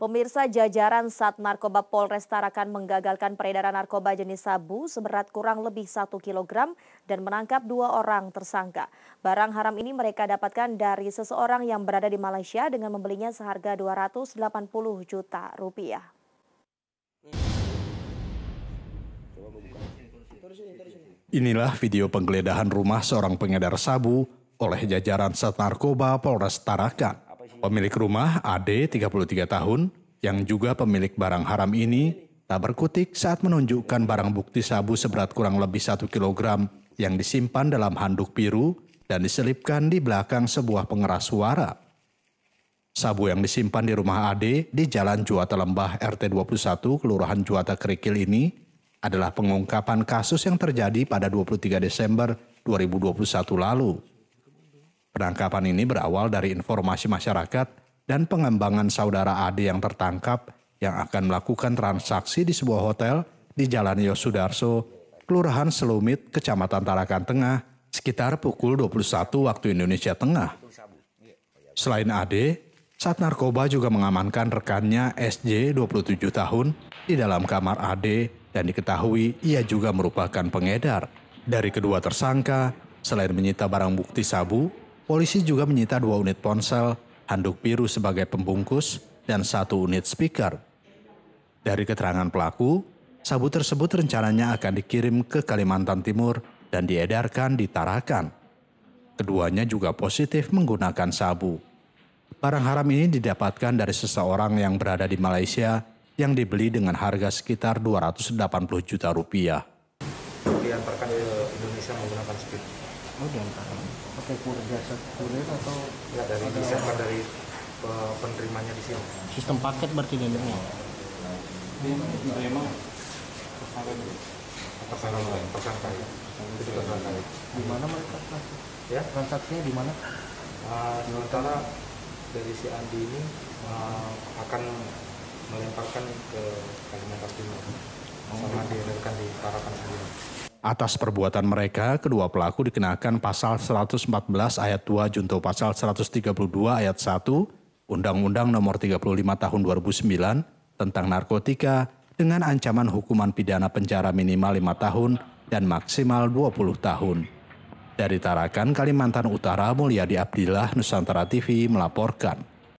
Pemirsa jajaran Satnarkoba Narkoba Polres Tarakan menggagalkan peredaran narkoba jenis sabu seberat kurang lebih 1 kg dan menangkap dua orang tersangka. Barang haram ini mereka dapatkan dari seseorang yang berada di Malaysia dengan membelinya seharga 280 juta rupiah. Inilah video penggeledahan rumah seorang pengedar sabu oleh jajaran Satnarkoba Polresta Polres Tarakan. Pemilik rumah AD 33 tahun yang juga pemilik barang haram ini tak berkutik saat menunjukkan barang bukti sabu seberat kurang lebih 1 kg yang disimpan dalam handuk biru dan diselipkan di belakang sebuah pengeras suara. Sabu yang disimpan di rumah A.D. di Jalan Juata Lembah RT 21 Kelurahan Juwata Kerikil ini adalah pengungkapan kasus yang terjadi pada 23 Desember 2021 lalu. Penangkapan ini berawal dari informasi masyarakat dan pengembangan saudara Ade yang tertangkap yang akan melakukan transaksi di sebuah hotel di Jalan Yosudarso, Kelurahan Selumit, Kecamatan Tarakan Tengah, sekitar pukul 21 waktu Indonesia Tengah. Selain Ade, saat narkoba juga mengamankan rekannya SJ 27 tahun di dalam kamar AD dan diketahui ia juga merupakan pengedar. Dari kedua tersangka, selain menyita barang bukti sabu, Polisi juga menyita dua unit ponsel, handuk biru sebagai pembungkus, dan satu unit speaker. Dari keterangan pelaku, sabu tersebut rencananya akan dikirim ke Kalimantan Timur dan diedarkan di Tarakan. Keduanya juga positif menggunakan sabu. Barang haram ini didapatkan dari seseorang yang berada di Malaysia yang dibeli dengan harga sekitar 280 juta rupiah. Diantarkan ke Indonesia menggunakan speed oh diantarin pakai kurir biasa kurir atau ya dari ada... Desember dari uh, penerimanya di sini sistem paket berarti dendamnya ini memang pesanan, dulu tersangka pesan ya itu tersangka ya di mana mereka ya transaksinya di mana Di eh, antara dari si Andi ini uh, akan melemparkan ke Kalimantan Timur oh. sama diadakan di Tarakan sendiri Atas perbuatan mereka, kedua pelaku dikenakan pasal 114 ayat 2 junto pasal 132 ayat 1 Undang-Undang Nomor 35 Tahun 2009 tentang narkotika dengan ancaman hukuman pidana penjara minimal 5 tahun dan maksimal 20 tahun. Dari Tarakan, Kalimantan Utara, Mulyadi Abdillah, Nusantara TV melaporkan.